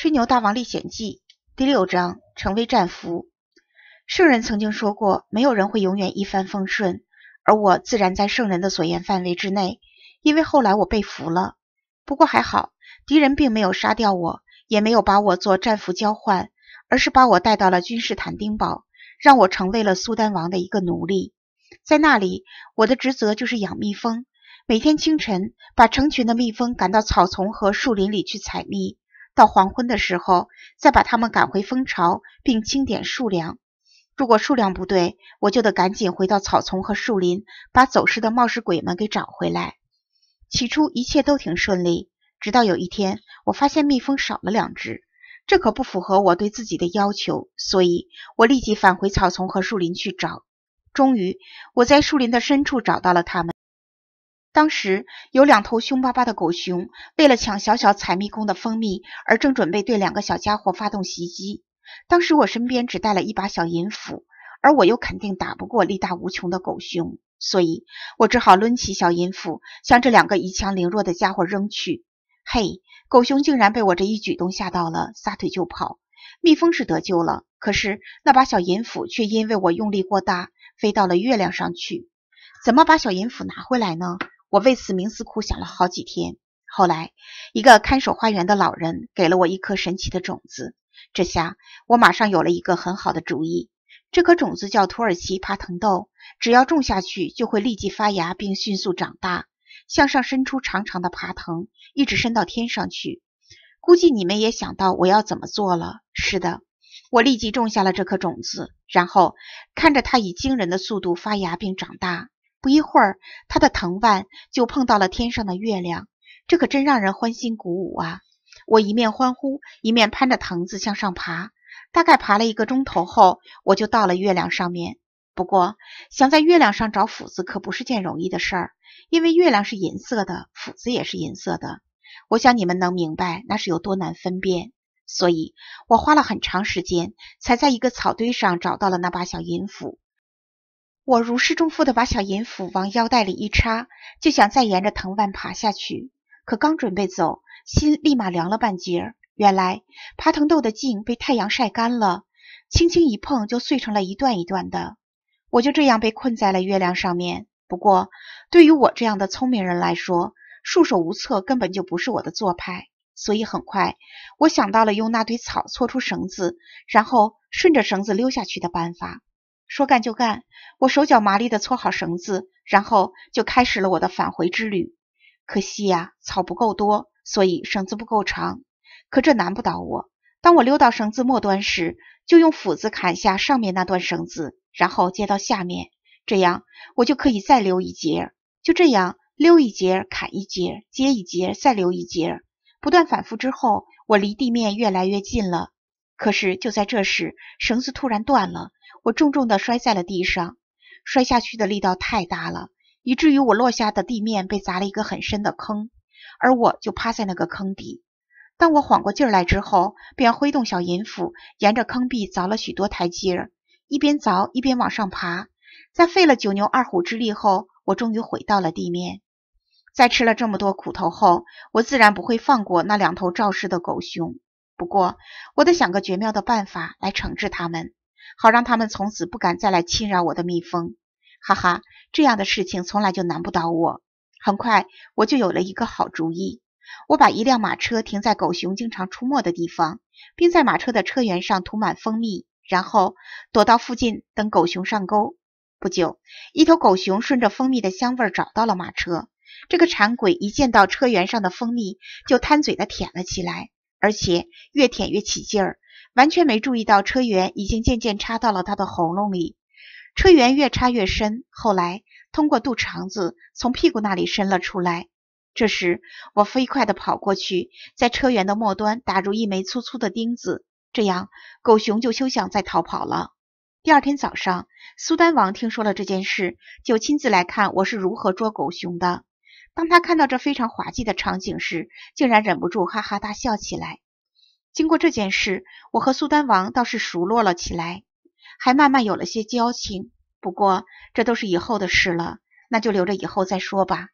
《吹牛大王历险记》第六章：成为战俘。圣人曾经说过，没有人会永远一帆风顺，而我自然在圣人的所言范围之内，因为后来我被俘了。不过还好，敌人并没有杀掉我，也没有把我做战俘交换，而是把我带到了君士坦丁堡，让我成为了苏丹王的一个奴隶。在那里，我的职责就是养蜜蜂，每天清晨把成群的蜜蜂赶到草丛和树林里去采蜜。到黄昏的时候，再把它们赶回蜂巢，并清点数量。如果数量不对，我就得赶紧回到草丛和树林，把走失的冒失鬼们给找回来。起初一切都挺顺利，直到有一天，我发现蜜蜂少了两只，这可不符合我对自己的要求，所以我立即返回草丛和树林去找。终于，我在树林的深处找到了它们。当时有两头凶巴巴的狗熊，为了抢小小采蜜工的蜂蜜，而正准备对两个小家伙发动袭击。当时我身边只带了一把小银斧，而我又肯定打不过力大无穷的狗熊，所以我只好抡起小银斧，向这两个以强凌弱的家伙扔去。嘿，狗熊竟然被我这一举动吓到了，撒腿就跑。蜜蜂是得救了，可是那把小银斧却因为我用力过大，飞到了月亮上去。怎么把小银斧拿回来呢？我为此冥思苦想了好几天，后来，一个看守花园的老人给了我一颗神奇的种子。这下，我马上有了一个很好的主意。这颗种子叫土耳其爬藤豆，只要种下去，就会立即发芽，并迅速长大，向上伸出长长的爬藤，一直伸到天上去。估计你们也想到我要怎么做了。是的，我立即种下了这颗种子，然后看着它以惊人的速度发芽并长大。不一会儿，它的藤蔓就碰到了天上的月亮，这可真让人欢欣鼓舞啊！我一面欢呼，一面攀着藤子向上爬。大概爬了一个钟头后，我就到了月亮上面。不过，想在月亮上找斧子可不是件容易的事儿，因为月亮是银色的，斧子也是银色的。我想你们能明白那是有多难分辨。所以我花了很长时间，才在一个草堆上找到了那把小银斧。我如释重负地把小银斧往腰带里一插，就想再沿着藤蔓爬下去。可刚准备走，心立马凉了半截儿。原来爬藤豆的茎被太阳晒干了，轻轻一碰就碎成了一段一段的。我就这样被困在了月亮上面。不过，对于我这样的聪明人来说，束手无策根本就不是我的做派。所以很快，我想到了用那堆草搓出绳子，然后顺着绳子溜下去的办法。说干就干，我手脚麻利的搓好绳子，然后就开始了我的返回之旅。可惜呀，草不够多，所以绳子不够长。可这难不倒我。当我溜到绳子末端时，就用斧子砍下上面那段绳子，然后接到下面，这样我就可以再溜一节。就这样，溜一节，砍一节，接一节，再溜一节，不断反复之后，我离地面越来越近了。可是就在这时，绳子突然断了。我重重地摔在了地上，摔下去的力道太大了，以至于我落下的地面被砸了一个很深的坑，而我就趴在那个坑底。当我缓过劲来之后，便挥动小银斧，沿着坑壁凿了许多台阶，一边凿一边往上爬。在费了九牛二虎之力后，我终于回到了地面。在吃了这么多苦头后，我自然不会放过那两头肇事的狗熊。不过，我得想个绝妙的办法来惩治他们。好让他们从此不敢再来侵扰我的蜜蜂，哈哈，这样的事情从来就难不倒我。很快我就有了一个好主意，我把一辆马车停在狗熊经常出没的地方，并在马车的车辕上涂满蜂蜜，然后躲到附近等狗熊上钩。不久，一头狗熊顺着蜂蜜的香味找到了马车，这个馋鬼一见到车辕上的蜂蜜就贪嘴地舔了起来，而且越舔越起劲儿。完全没注意到车辕已经渐渐插到了他的喉咙里，车辕越插越深，后来通过肚肠子从屁股那里伸了出来。这时，我飞快的跑过去，在车辕的末端打入一枚粗粗的钉子，这样狗熊就休想再逃跑了。第二天早上，苏丹王听说了这件事，就亲自来看我是如何捉狗熊的。当他看到这非常滑稽的场景时，竟然忍不住哈哈大笑起来。经过这件事，我和苏丹王倒是熟络了起来，还慢慢有了些交情。不过，这都是以后的事了，那就留着以后再说吧。